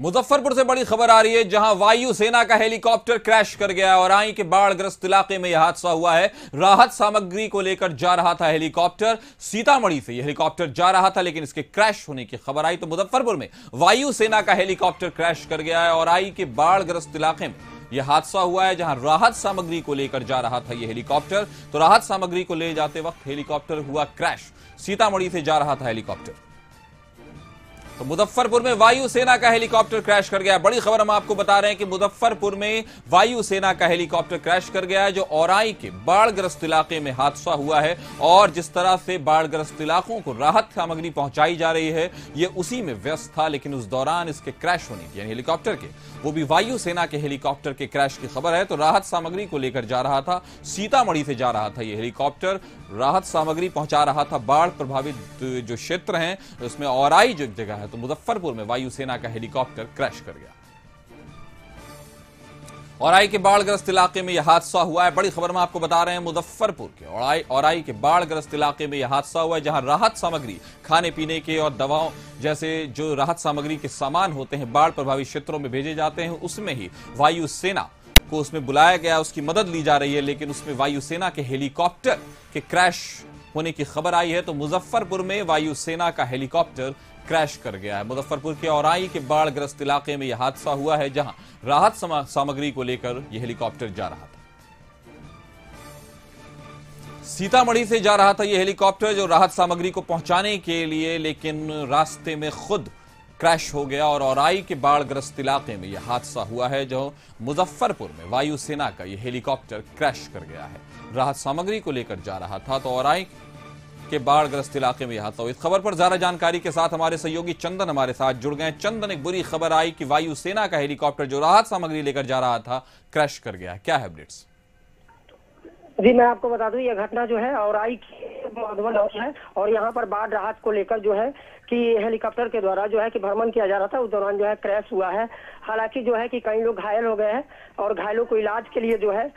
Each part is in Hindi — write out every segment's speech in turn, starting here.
मुजफ्फरपुर से बड़ी खबर आ रही है जहां वायुसेना का हेलीकॉप्टर क्रैश कर गया और आई के बाढ़ग्रस्त इलाके में यह हादसा हुआ है राहत सामग्री को लेकर जा रहा था हेलीकॉप्टर सीतामढ़ी से यह हेलीकॉप्टर जा रहा था लेकिन इसके क्रैश होने की खबर आई तो मुजफ्फरपुर में वायुसेना का हेलीकॉप्टर क्रैश कर गया है और आई के बाढ़ग्रस्त इलाके में यह हादसा हुआ है जहां राहत सामग्री को लेकर जा रहा था यह हेलीकॉप्टर तो राहत सामग्री को ले जाते वक्त हेलीकॉप्टर हुआ क्रैश सीतामढ़ी से जा रहा था हेलीकॉप्टर तो मुजफ्फरपुर में वायुसेना का हेलीकॉप्टर क्रैश कर गया बड़ी खबर हम आपको बता रहे हैं कि मुजफ्फरपुर में वायुसेना का हेलीकॉप्टर क्रैश कर गया है जो औराई के बाढ़ग्रस्त इलाके में हादसा हुआ है और जिस तरह से बाढ़ग्रस्त इलाकों को राहत सामग्री पहुंचाई जा रही है यह उसी में व्यस्त था लेकिन उस दौरान इसके क्रैश होने की यानी हेलीकॉप्टर के वो भी वायुसेना के हेलीकॉप्टर के क्रैश की खबर है तो राहत सामग्री को लेकर जा रहा था सीतामढ़ी से जा रहा था यह हेलीकॉप्टर राहत सामग्री पहुंचा रहा था बाढ़ प्रभावित जो क्षेत्र है उसमें औराई जो जगह है तो मुजफ्फरपुर में वायुसेना का हेलीकॉप्टर क्रैश कर गया औराई के बाढ़ग्रस्त इलाके में यह हादसा हुआ है बड़ी खबर में आपको बता रहे हैं मुजफ्फरपुर के औराई औराई के बाढ़ग्रस्त इलाके में यह हादसा हुआ है जहां राहत सामग्री खाने पीने के और दवाओं जैसे जो राहत सामग्री के सामान होते हैं बाढ़ प्रभावित क्षेत्रों में भेजे जाते हैं उसमें ही वायुसेना को उसमें बुलाया गया उसकी मदद ली जा रही है लेकिन उसमें वायुसेना के हेलीकॉप्टर के क्रैश होने की खबर आई है तो मुजफ्फरपुर में वायुसेना का हेलीकॉप्टर क्रैश कर गया है मुजफ्फरपुर के औराई के बाढ़ग्रस्त इलाके में यह हादसा हुआ है जहां राहत सामग्री को लेकर यह हेलीकॉप्टर जा रहा था सीतामढ़ी से जा रहा था यह हेलीकॉप्टर जो राहत सामग्री को पहुंचाने के लिए लेकिन रास्ते में खुद क्रैश हो गया और औराई के बाढ़ग्रस्त इलाके में यह हादसा हुआ है जो मुजफ्फरपुर में वायुसेना का यह हेलीकॉप्टर क्रैश कर गया है राहत सामग्री को लेकर जा रहा था तो औराई के बाढ़ ग्रस्त इलाके में हादसा हुआ इस खबर पर ज्यादा जानकारी के साथ हमारे सहयोगी चंदन हमारे साथ जुड़ गए चंदन एक बुरी खबर आई कि वायुसेना का हेलीकॉप्टर जो राहत सामग्री लेकर जा रहा था क्रैश कर गया क्या है अपडेट्स जी मैं आपको बता दूं यह घटना जो है और आई मधुबन है और यहाँ पर बाढ़ राहत को लेकर जो है कि हेलीकॉप्टर के द्वारा जो है कि भ्रमण किया जा रहा था उस दौरान जो है क्रैश हुआ है हालांकि जो है कि कई लोग घायल हो गए हैं और घायलों को इलाज के लिए जो है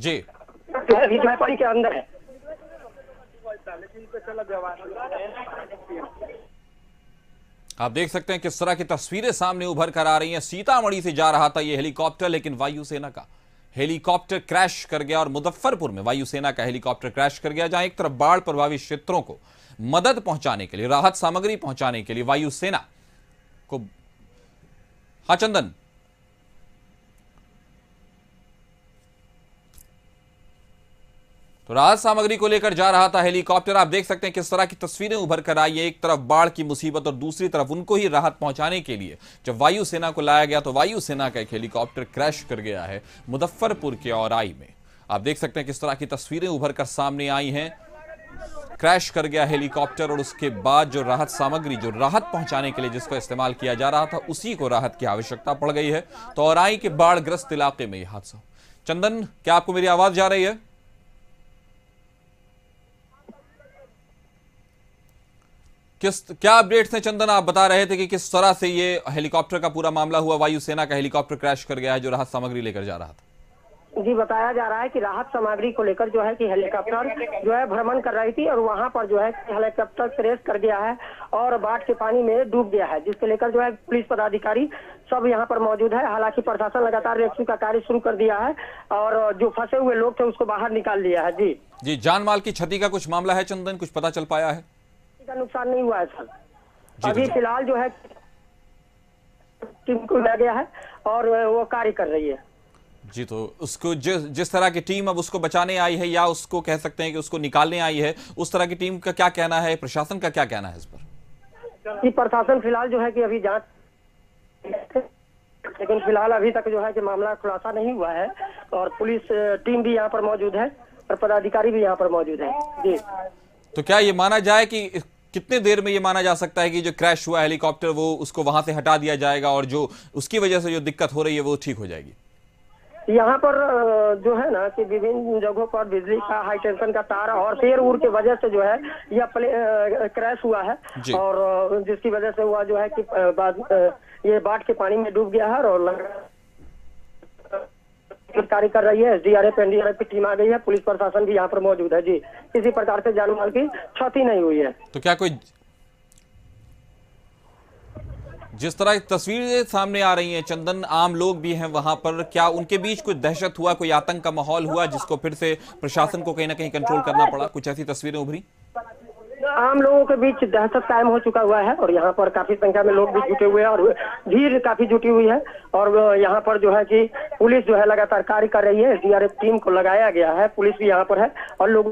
जी के अंदर है आप देख सकते हैं किस तरह की तस्वीरें सामने उभर कर आ रही हैं सीतामढ़ी से जा रहा था यह हेलीकॉप्टर लेकिन वायुसेना का हेलीकॉप्टर क्रैश कर गया और मुजफ्फरपुर में वायुसेना का हेलीकॉप्टर क्रैश कर गया जहां एक तरफ बाढ़ प्रभावित क्षेत्रों को मदद पहुंचाने के लिए राहत सामग्री पहुंचाने के लिए वायुसेना को हाँ चंदन तो राहत सामग्री को लेकर जा रहा था हेलीकॉप्टर आप देख सकते हैं किस तरह की तस्वीरें उभर कर आई है एक तरफ बाढ़ की मुसीबत और दूसरी तरफ उनको ही राहत पहुंचाने के लिए जब वायुसेना को लाया गया तो वायुसेना का एक हेलीकॉप्टर क्रैश कर गया है मुजफ्फरपुर के और में आप देख सकते हैं किस तरह की तस्वीरें उभर कर सामने आई हैं क्रैश कर गया हेलीकॉप्टर और उसके बाद जो राहत सामग्री जो राहत पहुंचाने के लिए जिसको इस्तेमाल किया जा रहा था उसी को राहत की आवश्यकता पड़ गई है तो औराई के बाढ़ग्रस्त इलाके में यह हादसा चंदन क्या आपको मेरी आवाज जा रही है किस क्या अपडेट्स हैं चंदन आप बता रहे थे कि किस तरह से ये हेलीकॉप्टर का पूरा मामला हुआ वायुसेना का हेलीकॉप्टर क्रैश कर गया है जो राहत सामग्री लेकर जा रहा था जी बताया जा रहा है कि राहत सामग्री को लेकर जो है कि हेलीकॉप्टर जो है भ्रमण कर रही थी और वहां पर जो है हेलीकॉप्टर क्रेश कर गया है और बाढ़ के पानी में डूब गया है जिसके लेकर जो है पुलिस पदाधिकारी सब यहाँ पर मौजूद है हालांकि प्रशासन लगातार रेस्क्यू का कार्य शुरू कर दिया है और जो फंसे हुए लोग थे उसको बाहर निकाल लिया है जी जी जान माल की क्षति का कुछ मामला है चंदन कुछ पता चल पाया है किसी का नुकसान नहीं हुआ है सर अभी फिलहाल जो है टीम को लिया गया है और वो कार्य कर रही है जी तो उसको जिस जिस तरह की टीम अब उसको बचाने आई है या उसको कह सकते हैं कि उसको निकालने आई है उस तरह की टीम का क्या कहना है प्रशासन का क्या कहना है इस पर प्रशासन फिलहाल जो है कि अभी जांच लेकिन फिलहाल अभी तक जो है कि मामला खुलासा नहीं हुआ है और पुलिस टीम भी यहां पर मौजूद है और पदाधिकारी भी यहाँ पर मौजूद है जी तो क्या ये माना जाए की कितने देर में ये माना जा सकता है कि जो क्रैश हुआ हेलीकॉप्टर वो उसको वहां से हटा दिया जाएगा और जो उसकी वजह से जो दिक्कत हो रही है वो ठीक हो जाएगी यहाँ पर जो है ना कि विभिन्न जगहों पर बिजली का हाई टेंशन का तार और पेड़ उड़ के वजह से जो है यह क्रैश हुआ है और जिसकी वजह से हुआ जो है कि बाद, ये बाढ़ के पानी में डूब गया है और लग गिरफ्तारी कर रही है एसडीआरएफ एनडीआरएफ की टीम आ गई है पुलिस प्रशासन भी यहाँ पर मौजूद है जी किसी प्रकार से जान माल की क्षति नहीं हुई है तो क्या कोई जिस तरह की तस्वीरें सामने आ रही हैं चंदन आम लोग भी हैं वहां पर क्या उनके बीच कुछ दहशत हुआ कोई आतंक का माहौल हुआ जिसको फिर से प्रशासन को कहीं ना कहीं कंट्रोल करना पड़ा कुछ ऐसी तस्वीरें उभरी आम लोगों के बीच दहशत कायम हो चुका हुआ है और यहाँ पर काफी संख्या में लोग भी जुटे हुए हैं और भीड़ काफी जुटी हुई है और यहाँ पर जो है कि पुलिस जो है लगातार कार्य कर रही है एसडीआरएफ टीम को लगाया गया है पुलिस भी यहाँ पर है और लोगों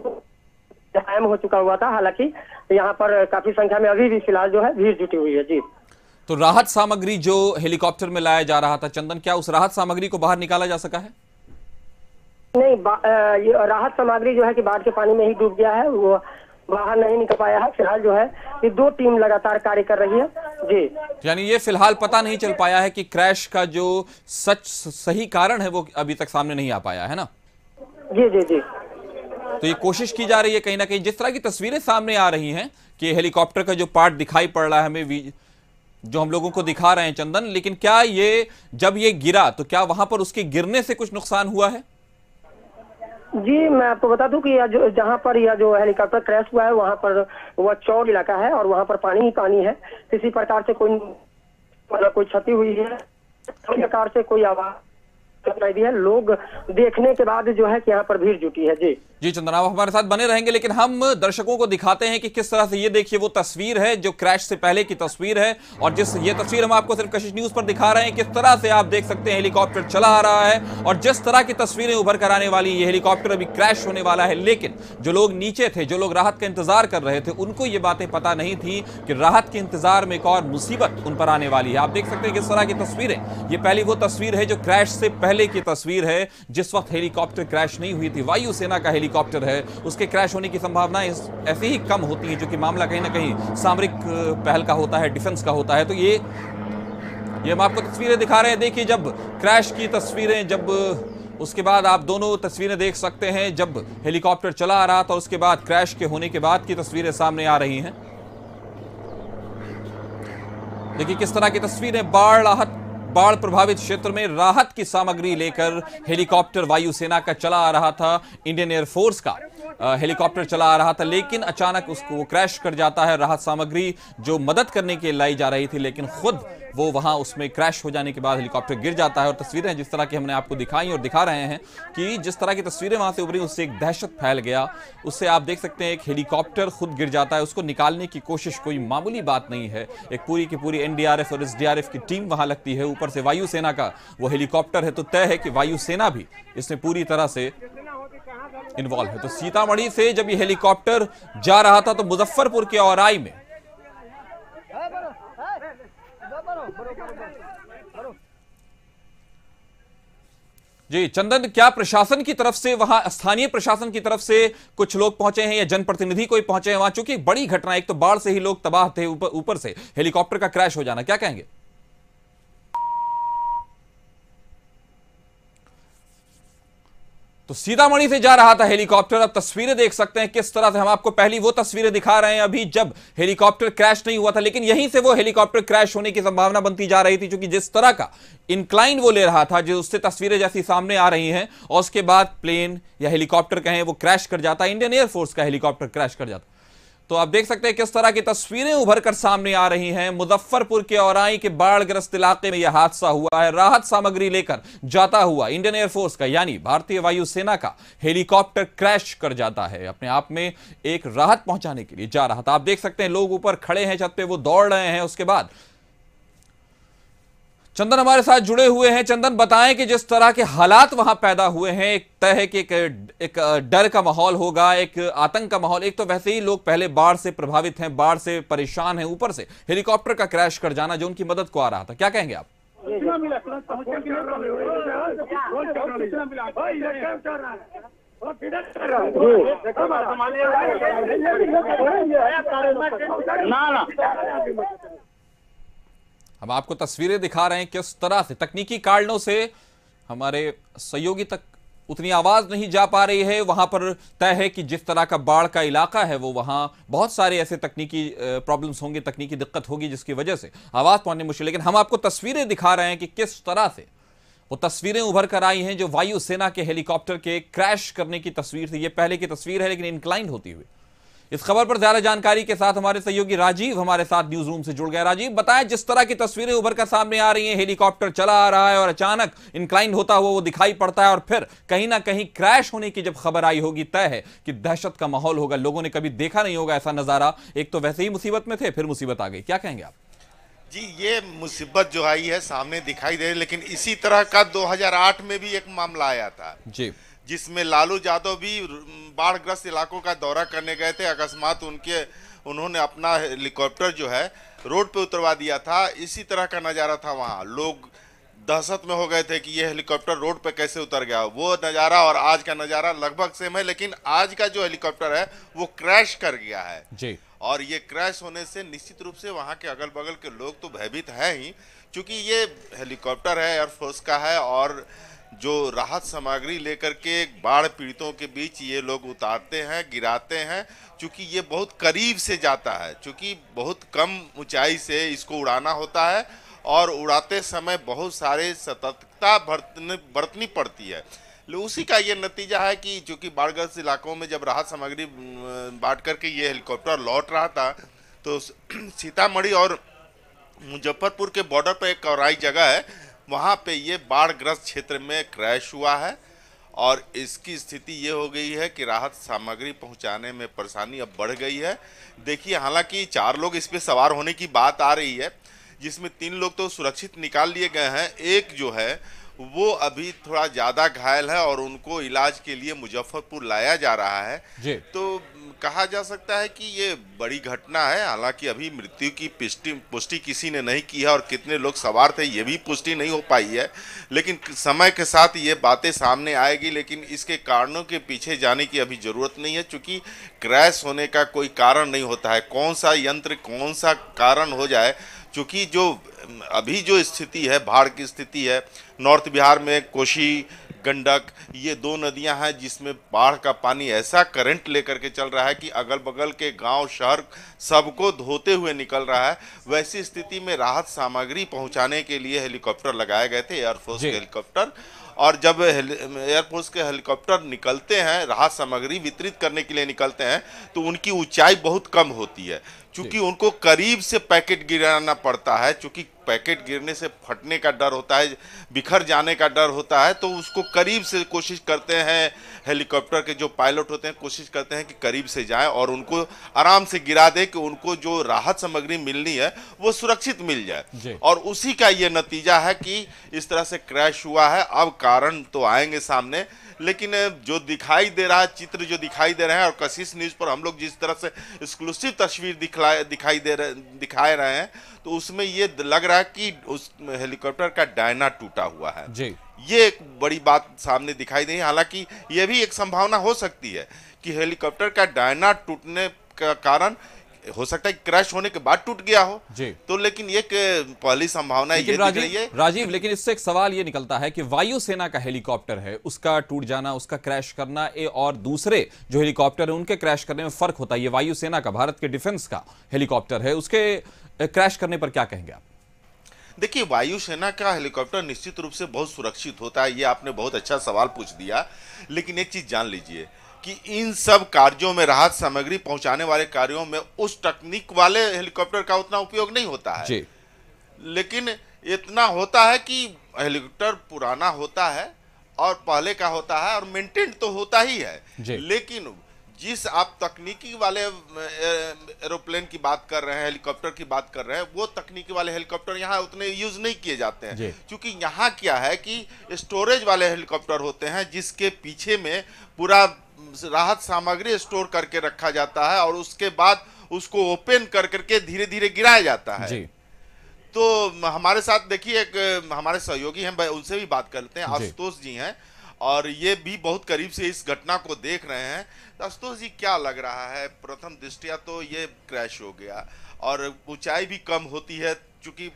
कायम हो चुका हुआ था हालांकि यहाँ पर काफी संख्या में अभी भी फिलहाल जो है भीड़ जुटी हुई है जी तो राहत सामग्री जो हेलीकॉप्टर में लाया जा रहा था चंदन क्या उस राहत सामग्री को बाहर निकाला जा सका है नहीं राहत सामग्री जो है कि बाढ़ के पानी में ही डूब गया है वो बाहर नहीं निकल पाया है फिलहाल जो है ये दो टीम लगातार कार्य कर रही है जी यानी ये फिलहाल पता नहीं चल पाया है कि क्रैश का जो सच सही कारण है वो अभी तक सामने नहीं आ पाया है ना जी जी जी तो ये कोशिश की जा रही है कहीं ना कहीं जिस तरह की तस्वीरें सामने आ रही हैं कि हेलीकॉप्टर का जो पार्ट दिखाई पड़ रहा है हमें जो हम लोगों को दिखा रहे हैं चंदन लेकिन क्या ये जब ये गिरा तो क्या वहां पर उसके गिरने से कुछ नुकसान हुआ है जी मैं आपको बता दूं कि यह जो जहां पर यह जो हेलीकॉप्टर क्रैश हुआ है वहां पर वह चौड़ इलाका है और वहां पर पानी ही पानी है किसी प्रकार से कोई मतलब कोई क्षति हुई है कोई प्रकार से कोई आवाज है लोग देखने के बाद जो है कि यहाँ पर भीड़ जुटी है जी जी चंदना आप हमारे साथ बने रहेंगे लेकिन हम दर्शकों को दिखाते हैं कि किस तरह से ये देखिए वो तस्वीर है जो क्रैश से पहले की तस्वीर है और जिस ये तस्वीर हम आपको सिर्फ कशिश न्यूज पर दिखा रहे हैं किस तरह से आप देख सकते हैं हेलीकॉप्टर चला आ रहा है और जिस तरह की तस्वीरें उभर कर आने वाली ये हेलीकॉप्टर अभी क्रैश होने वाला है लेकिन जो लोग नीचे थे जो लोग राहत का इंतजार कर रहे थे उनको ये बातें पता नहीं थी कि राहत के इंतजार में एक और मुसीबत उन पर आने वाली है आप देख सकते हैं किस तरह की तस्वीरें ये पहली वो तस्वीर है जो क्रैश से पहले की तस्वीर है जिस वक्त हेलीकॉप्टर क्रैश नहीं हुई थी वायुसेना का हेलीकॉप्टर हेलीकॉप्टर है उसके क्रैश होने की संभावना ऐसी ही कम होती है जो कि मामला कहीं ना कहीं सामरिक पहल का होता है डिफेंस का होता है तो ये ये हम आपको तस्वीरें दिखा रहे हैं देखिए जब क्रैश की तस्वीरें जब उसके बाद आप दोनों तस्वीरें देख सकते हैं जब हेलीकॉप्टर चला आ रहा था उसके बाद क्रैश के होने के बाद की तस्वीरें सामने आ रही हैं देखिए किस तरह की तस्वीरें बाढ़ राहत बाढ़ प्रभावित क्षेत्र में राहत की सामग्री लेकर हेलीकॉप्टर वायुसेना का चला आ रहा था इंडियन एयरफोर्स का हेलीकॉप्टर चला आ रहा था लेकिन अचानक उसको क्रैश कर जाता है राहत सामग्री जो मदद करने के लाई जा रही थी लेकिन खुद वो वहाँ उसमें क्रैश हो जाने के बाद हेलीकॉप्टर गिर जाता है और तस्वीरें जिस तरह की हमने आपको दिखाई और दिखा रहे हैं कि जिस तरह की तस्वीरें वहाँ से उभरी उससे एक दहशत फैल गया उससे आप देख सकते हैं एक हेलीकॉप्टर खुद गिर जाता है उसको निकालने की कोशिश कोई मामूली बात नहीं है एक पूरी की पूरी एनडीआरएफ और एस की टीम वहाँ लगती है ऊपर से वायुसेना का वो हेलीकॉप्टर है तो तय है कि वायुसेना भी इसमें पूरी तरह से इन्वॉल्व है तो सीतामढ़ी से जब ये हेलीकॉप्टर जा रहा था तो मुजफ्फरपुर के औराई में जी चंदन क्या प्रशासन की तरफ से वहां स्थानीय प्रशासन की तरफ से कुछ लोग पहुंचे हैं या जनप्रतिनिधि कोई पहुंचे हैं वहां चूंकि बड़ी घटना एक तो बाढ़ से ही लोग तबाह थे ऊपर ऊपर से हेलीकॉप्टर का क्रैश हो जाना क्या कहेंगे तो सीतामढ़ी से जा रहा था हेलीकॉप्टर अब तस्वीरें देख सकते हैं किस तरह से हम आपको पहली वो तस्वीरें दिखा रहे हैं अभी जब हेलीकॉप्टर क्रैश नहीं हुआ था लेकिन यहीं से वो हेलीकॉप्टर क्रैश होने की संभावना बनती जा रही थी क्योंकि जिस तरह का इंक्लाइन वो ले रहा था जो उससे तस्वीरें जैसी सामने आ रही हैं और उसके बाद प्लेन या हेलीकॉप्टर कहें वो क्रैश कर जाता इंडियन एयरफोर्स का हेलीकॉप्टर क्रैश कर जाता तो आप देख सकते हैं किस तरह की तस्वीरें उभर कर सामने आ रही हैं मुजफ्फरपुर के औराई के बाढ़ग्रस्त इलाके में यह हादसा हुआ है राहत सामग्री लेकर जाता हुआ इंडियन एयरफोर्स का यानी भारतीय वायुसेना का हेलीकॉप्टर क्रैश कर जाता है अपने आप में एक राहत पहुंचाने के लिए जा रहा था आप देख सकते हैं लोग ऊपर खड़े हैं छत पे वो दौड़ रहे हैं उसके बाद चंदन हमारे साथ जुड़े हुए हैं चंदन बताएं कि जिस तरह के हालात वहां पैदा हुए हैं एक तय है कि एक, एक डर का माहौल होगा एक आतंक का माहौल एक तो वैसे ही लोग पहले बाढ़ से प्रभावित हैं बाढ़ से परेशान हैं ऊपर से हेलीकॉप्टर का क्रैश कर जाना जो उनकी मदद को आ रहा था क्या कहेंगे आप तो ना ना हम आपको तस्वीरें दिखा रहे हैं किस तरह से तकनीकी कारणों से हमारे सहयोगी तक उतनी आवाज़ नहीं जा पा रही है वहाँ पर तय है कि जिस तरह का बाढ़ का इलाका है वो वहाँ बहुत सारे ऐसे तकनीकी प्रॉब्लम्स होंगे तकनीकी दिक्कत होगी जिसकी वजह से आवाज़ पहुंचने मुश्किल लेकिन हम आपको तस्वीरें दिखा रहे हैं कि किस तरह से वो तस्वीरें उभर कर आई हैं जो वायुसेना के हेलीकॉप्टर के क्रैश करने की तस्वीर थी ये पहले की तस्वीर है लेकिन इंक्लाइंड होती हुई इस खबर पर ज्यादा जानकारी के साथ हमारे सहयोगी राजीव हमारे साथ न्यूज रूम से जुड़ गए राजीव बताएं जिस तरह की तस्वीरें उभर कर सामने आ रही हैं हेलीकॉप्टर चला आ रहा है और अचानक इंक्लाइन होता हुआ वो दिखाई पड़ता है और फिर कहीं ना कहीं क्रैश होने की जब खबर आई होगी तय है कि दहशत का माहौल होगा लोगों ने कभी देखा नहीं होगा ऐसा नजारा एक तो वैसे ही मुसीबत में थे फिर मुसीबत आ गई क्या कहेंगे आप जी ये मुसीबत जो आई है सामने दिखाई दे रही लेकिन इसी तरह का 2008 में भी एक मामला आया था जी जिसमें लालू यादव भी बाढ़ग्रस्त इलाकों का दौरा करने गए थे अकस्मात उनके उन्होंने अपना हेलीकॉप्टर जो है रोड पे उतरवा दिया था इसी तरह का नज़ारा था वहाँ लोग दहशत में हो गए थे कि ये हेलीकॉप्टर रोड पे कैसे उतर गया वो नज़ारा और आज का नज़ारा लगभग सेम है लेकिन आज का जो हेलीकॉप्टर है वो क्रैश कर गया है जी और ये क्रैश होने से निश्चित रूप से वहाँ के अगल बगल के लोग तो भयभीत हैं ही क्योंकि ये हेलीकॉप्टर है एयरफोर्स का है और जो राहत सामग्री लेकर के बाढ़ पीड़ितों के बीच ये लोग उतारते हैं गिराते हैं चूँकि ये बहुत करीब से जाता है चूँकि बहुत कम ऊंचाई से इसको उड़ाना होता है और उड़ाते समय बहुत सारे सतर्कता बरतने बरतनी पड़ती है उसी का ये नतीजा है कि चूँकि बाढ़ग्रस्त इलाकों में जब राहत सामग्री बांट करके ये हेलीकॉप्टर लौट रहा था तो सीतामढ़ी और मुजफ्फरपुर के बॉर्डर पर एक कौराई जगह है वहाँ पे ये बाढ़ग्रस्त क्षेत्र में क्रैश हुआ है और इसकी स्थिति ये हो गई है कि राहत सामग्री पहुंचाने में परेशानी अब बढ़ गई है देखिए हालांकि चार लोग इस पर सवार होने की बात आ रही है जिसमें तीन लोग तो सुरक्षित निकाल लिए गए हैं एक जो है वो अभी थोड़ा ज़्यादा घायल है और उनको इलाज के लिए मुजफ्फरपुर लाया जा रहा है तो कहा जा सकता है कि ये बड़ी घटना है हालांकि अभी मृत्यु की पुष्टि पुष्टि किसी ने नहीं की है और कितने लोग सवार थे ये भी पुष्टि नहीं हो पाई है लेकिन समय के साथ ये बातें सामने आएगी लेकिन इसके कारणों के पीछे जाने की अभी ज़रूरत नहीं है चूँकि क्रैश होने का कोई कारण नहीं होता है कौन सा यंत्र कौन सा कारण हो जाए चूँकि जो अभी जो स्थिति है बाढ़ की स्थिति है नॉर्थ बिहार में कोशी गंडक ये दो नदियां हैं जिसमें बाढ़ का पानी ऐसा करंट लेकर के चल रहा है कि अगल बगल के गांव शहर सबको धोते हुए निकल रहा है वैसी स्थिति में राहत सामग्री पहुंचाने के लिए हेलीकॉप्टर लगाए गए थे एयरफोर्स के हेलीकॉप्टर और जब एयरफोर्स के हेलीकॉप्टर निकलते हैं राहत सामग्री वितरित करने के लिए निकलते हैं तो उनकी ऊंचाई बहुत कम होती है क्योंकि उनको करीब से पैकेट गिराना पड़ता है क्योंकि पैकेट गिरने से फटने का डर होता है बिखर जाने का डर होता है तो उसको करीब से कोशिश करते हैं हेलीकॉप्टर के जो पायलट होते हैं कोशिश करते हैं कि करीब से जाएं और उनको आराम से गिरा दें कि उनको जो राहत सामग्री मिलनी है वो सुरक्षित मिल जाए और उसी का ये नतीजा है कि इस तरह से क्रैश हुआ है अब कारण तो आएंगे सामने लेकिन जो दिखाई दे रहा है चित्र जो दिखाई दे रहे हैं और कशिश न्यूज़ पर हम लोग जिस तरह से एक्सक्लूसिव तस्वीर दिखलाए दिखाई दे रहे दिखाए रहे हैं तो उसमें ये लग रहा है कि उस हेलीकॉप्टर का डायना टूटा हुआ है जी ये एक बड़ी बात सामने दिखाई दी हालांकि ये भी एक संभावना हो सकती है कि हेलीकॉप्टर का डायना टूटने का कारण हो सकता है क्रश होने के बाद टूट गया हो जी तो लेकिन एक पहली संभावना ये राजीव, रही है राजीव लेकिन इससे एक सवाल ये निकलता है कि वायुसेना का हेलीकॉप्टर है उसका टूट जाना उसका क्रैश करना ए, और दूसरे जो हेलीकॉप्टर है उनके क्रैश करने में फर्क होता है ये वायुसेना का भारत के डिफेंस का हेलीकॉप्टर है उसके क्रैश करने पर क्या कहेंगे आप देखिए वायुसेना का हेलीकॉप्टर निश्चित रूप से बहुत सुरक्षित होता है ये आपने बहुत अच्छा सवाल पूछ दिया लेकिन एक चीज जान लीजिए कि इन सब कार्यों में राहत सामग्री पहुंचाने वाले कार्यों में उस तकनीक वाले हेलीकॉप्टर का उतना उपयोग नहीं होता है जी। लेकिन इतना होता है कि हेलीकॉप्टर पुराना होता है और पहले का होता है और मेंटेन तो होता ही है लेकिन जिस आप तकनीकी वाले एरोप्लेन की बात कर रहे हैं हेलीकॉप्टर की बात कर रहे हैं वो तकनीकी वाले हेलीकॉप्टर यहाँ उतने यूज नहीं किए जाते हैं क्योंकि यहाँ क्या है कि स्टोरेज वाले हेलीकॉप्टर होते हैं जिसके पीछे में पूरा राहत सामग्री स्टोर करके रखा जाता है और उसके बाद उसको ओपन कर करके धीरे धीरे गिराया जाता है जी। तो हमारे साथ देखिए एक हमारे सहयोगी हैं उनसे भी बात कर लेते हैं आशुतोष जी हैं और ये भी बहुत करीब से इस घटना को देख रहे हैं तो आशुतोष जी क्या लग रहा है प्रथम दृष्टिया तो ये क्रैश हो गया और ऊंचाई भी कम होती है चूंकि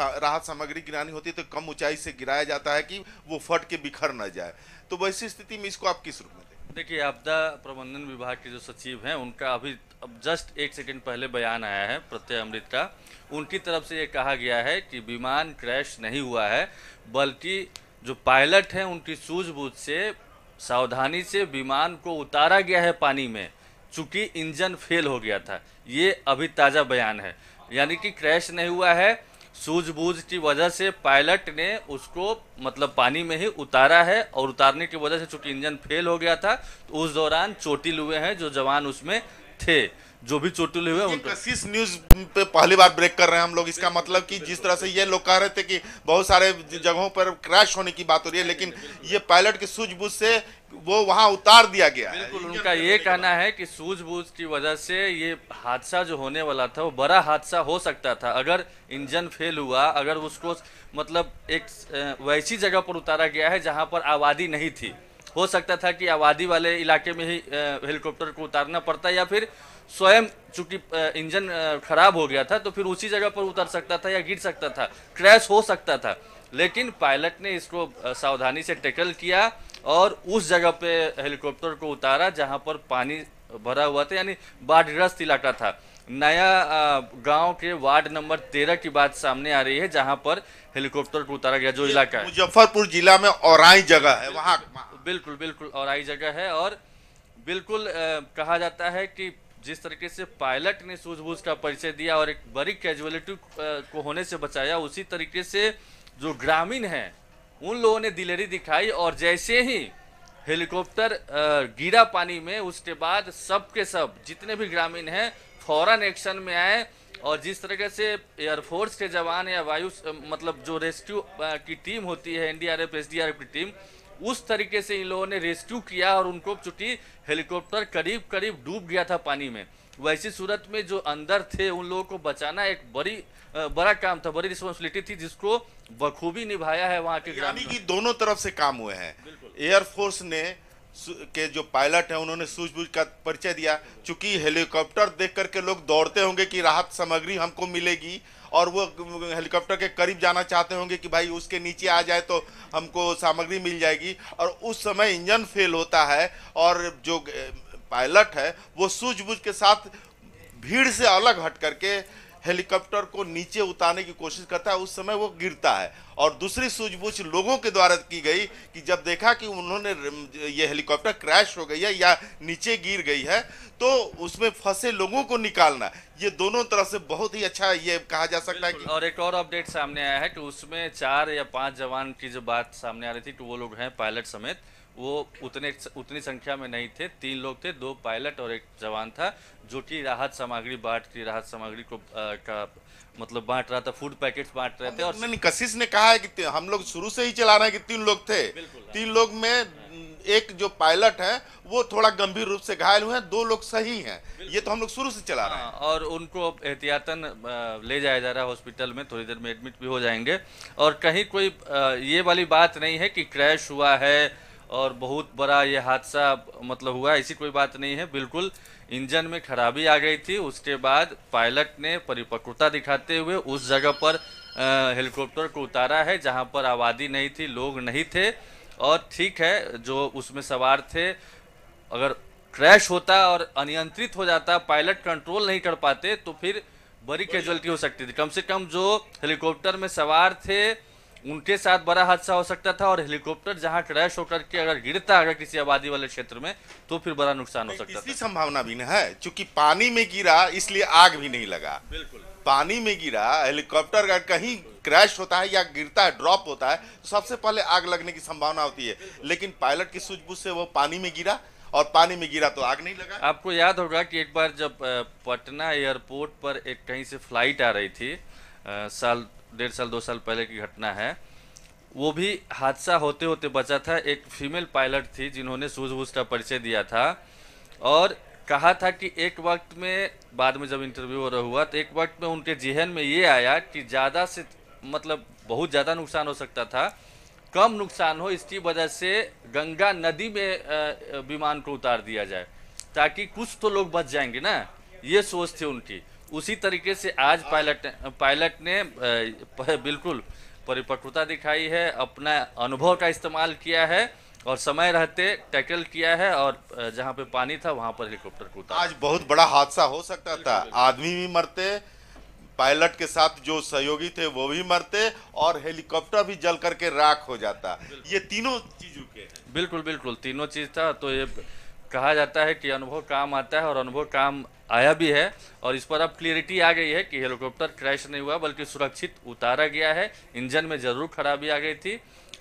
राहत सामग्री गिरानी होती है तो कम ऊंचाई से गिराया जाता है कि वो फट के बिखर ना जाए तो वैसी स्थिति में इसको आप किस रूप देखिए आपदा प्रबंधन विभाग के जो सचिव हैं उनका अभी अब जस्ट एक सेकंड पहले बयान आया है प्रत्यय अमृत का उनकी तरफ से ये कहा गया है कि विमान क्रैश नहीं हुआ है बल्कि जो पायलट हैं उनकी सूझबूझ से सावधानी से विमान को उतारा गया है पानी में चूँकि इंजन फेल हो गया था ये अभी ताज़ा बयान है यानी कि क्रैश नहीं हुआ है सूझबूझ की वजह से पायलट ने उसको मतलब पानी में ही उतारा है और उतारने की वजह से चूंकि इंजन फेल हो गया था तो उस दौरान चोटिल हुए हैं जो जवान उसमें थे जो भी चोटिल हुए उन कशिश न्यूज पे पहली बार ब्रेक कर रहे हैं हम लोग इसका मतलब कि जिस तरह से ये लोग कह रहे थे कि बहुत सारे जगहों पर क्रैश होने की बात हो रही है लेकिन ये पायलट के सूझबूझ से वो वहां उतार दिया गया बिल्कुल उनका ये कहना है कि सूझबूझ की वजह से ये हादसा जो होने वाला था वो बड़ा हादसा हो सकता था अगर इंजन फेल हुआ अगर उसको मतलब एक वैसी जगह पर उतारा गया है जहाँ पर आबादी नहीं थी हो सकता था कि आबादी वाले इलाके में ही हेलीकॉप्टर को उतारना पड़ता या फिर स्वयं चूंकि इंजन खराब हो गया था तो फिर उसी जगह पर उतर सकता था या गिर सकता था क्रैश हो सकता था लेकिन पायलट ने इसको सावधानी से टैकल किया और उस जगह पे हेलीकॉप्टर को उतारा जहाँ पर पानी भरा हुआ था यानी बाढ़ग्रस्त इलाका था नया गांव के वार्ड नंबर तेरह की बात सामने आ रही है जहां पर हेलीकॉप्टर को उतारा गया जो इलाका है मुजफ्फरपुर जिला में औराई जगह है वहाँ बिल्कुल बिल्कुल औराई जगह है और बिल्कुल कहा जाता है कि जिस तरीके से पायलट ने सूझबूझ का परिचय दिया और एक बड़ी कैजुअलिटी को होने से बचाया उसी तरीके से जो ग्रामीण हैं उन लोगों ने दिलेरी दिखाई और जैसे ही हेलीकॉप्टर गिरा पानी में उसके बाद सब के सब जितने भी ग्रामीण हैं फौरन एक्शन में आए और जिस तरीके से एयरफोर्स के जवान या वायु मतलब जो रेस्क्यू की टीम होती है एनडीआरएफ एसडीआरएफ की टीम उस तरीके से इन लोगों ने रेस्क्यू किया और उनको चुटी हेलीकॉप्टर करीब करीब डूब गया था पानी में वैसी सूरत में जो अंदर थे उन लोगों को बचाना एक बड़ी बड़ा काम था बड़ी रिस्पॉन्सिबिलिटी थी जिसको बखूबी निभाया है वहाँ के ग्रामीण की दोनों तरफ से काम हुए हैं एयरफोर्स ने के जो पायलट हैं उन्होंने सूझबूझ का परिचय दिया चूंकि हेलीकॉप्टर देख करके लोग दौड़ते होंगे कि राहत सामग्री हमको मिलेगी और वो हेलीकॉप्टर के करीब जाना चाहते होंगे कि भाई उसके नीचे आ जाए तो हमको सामग्री मिल जाएगी और उस समय इंजन फेल होता है और जो पायलट है वो सूझबूझ के साथ भीड़ से अलग हट करके हेलीकॉप्टर को नीचे उतारने की कोशिश करता है उस समय वो गिरता है और दूसरी सूझबूझ लोगों के द्वारा की गई कि जब देखा कि उन्होंने ये हेलीकॉप्टर क्रैश हो गई है या नीचे गिर गई है तो उसमें फंसे लोगों को निकालना ये दोनों तरह से बहुत ही अच्छा ये कहा जा सकता है कि और एक और अपडेट सामने आया है कि उसमें चार या पांच जवान की जो बात सामने आ रही थी तो वो लोग हैं पायलट समेत वो उतने उतनी संख्या में नहीं थे तीन लोग थे दो पायलट और एक जवान था जो कि राहत सामग्री बांट रही राहत सामग्री को आ, का मतलब बांट रहा था फूड पैकेट्स बांट रहे थे और नहीं कशिश ने कहा है कि हम लोग शुरू से ही चला रहे हैं कि तीन लोग थे तीन लोग में एक जो पायलट है वो थोड़ा गंभीर रूप से घायल हुए हैं दो लोग सही हैं ये तो हम लोग शुरू से चला रहे हैं हाँ, और उनको एहतियातन ले जाया जा रहा है हॉस्पिटल में थोड़ी देर में एडमिट भी हो जाएंगे और कहीं कोई ये वाली बात नहीं है कि क्रैश हुआ है और बहुत बड़ा ये हादसा मतलब हुआ ऐसी कोई बात नहीं है बिल्कुल इंजन में खराबी आ गई थी उसके बाद पायलट ने परिपक्वता दिखाते हुए उस जगह पर हेलीकॉप्टर को उतारा है जहां पर आबादी नहीं थी लोग नहीं थे और ठीक है जो उसमें सवार थे अगर क्रैश होता और अनियंत्रित हो जाता पायलट कंट्रोल नहीं कर पाते तो फिर बड़ी कैजुअलिटी हो सकती थी कम से कम जो हेलीकॉप्टर में सवार थे उनके साथ बड़ा हादसा हो सकता था और हेलीकॉप्टर जहां क्रैश होकर के अगर गिरता अगर किसी आबादी वाले क्षेत्र में तो फिर बड़ा नुकसान हो सकता था संभावना भी नहीं है चूंकि पानी में गिरा इसलिए आग भी नहीं लगा बिल्कुल पानी में गिरा हेलीकॉप्टर अगर कहीं क्रैश होता है या गिरता है ड्रॉप होता है तो सबसे पहले आग लगने की संभावना होती है लेकिन पायलट की सूझबूझ से वो पानी में गिरा और पानी में गिरा तो आग नहीं लगा आपको याद होगा कि एक बार जब पटना एयरपोर्ट पर एक कहीं से फ्लाइट आ रही थी आ, साल डेढ़ साल दो साल पहले की घटना है वो भी हादसा होते होते बचा था एक फीमेल पायलट थी जिन्होंने सूझबूझ का परिचय दिया था और कहा था कि एक वक्त में बाद में जब इंटरव्यू हो रहा हुआ तो एक वक्त में उनके जहन में ये आया कि ज़्यादा से मतलब बहुत ज़्यादा नुकसान हो सकता था कम नुकसान हो इसकी वजह से गंगा नदी में विमान को उतार दिया जाए ताकि कुछ तो लोग बच जाएंगे ना ये सोच थी उनकी उसी तरीके से आज पायलट पायलट ने बिल्कुल परिपक्वता दिखाई है अपना अनुभव का इस्तेमाल किया है और समय रहते टैकल किया है और जहाँ पे पानी था वहाँ पर हेलीकॉप्टर को आज बहुत बड़ा हादसा हो सकता था आदमी भी मरते पायलट के साथ जो सहयोगी थे वो भी मरते और हेलीकॉप्टर भी जल करके राख हो जाता ये तीनों चीजों के बिल्कुल बिल्कुल तीनों चीज था तो ये कहा जाता है कि अनुभव काम आता है और अनुभव काम आया भी है और इस पर अब क्लियरिटी आ गई है कि हेलीकॉप्टर क्रैश नहीं हुआ बल्कि सुरक्षित उतारा गया है इंजन में ज़रूर खराबी आ गई थी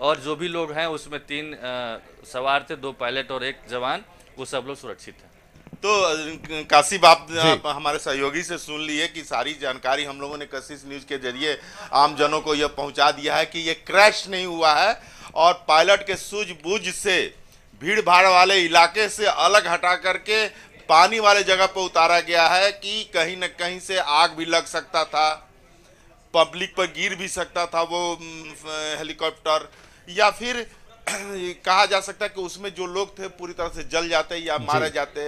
और जो भी लोग हैं उसमें तीन आ, सवार थे दो पायलट और एक जवान वो सब लोग सुरक्षित हैं तो काशिफ आप, हमारे सहयोगी से सुन लिए कि सारी जानकारी हम लोगों ने कशिश न्यूज़ के जरिए आम जनों को यह पहुंचा दिया है कि ये क्रैश नहीं हुआ है और पायलट के सूझबूझ से भीड़ भाड़ वाले इलाके से अलग हटा करके पानी वाले जगह पर उतारा गया है कि कहीं न कहीं से आग भी लग सकता था पब्लिक पर गिर भी सकता था वो हेलीकॉप्टर या फिर कहा जा सकता है कि उसमें जो लोग थे पूरी तरह से जल जाते या मारे जाते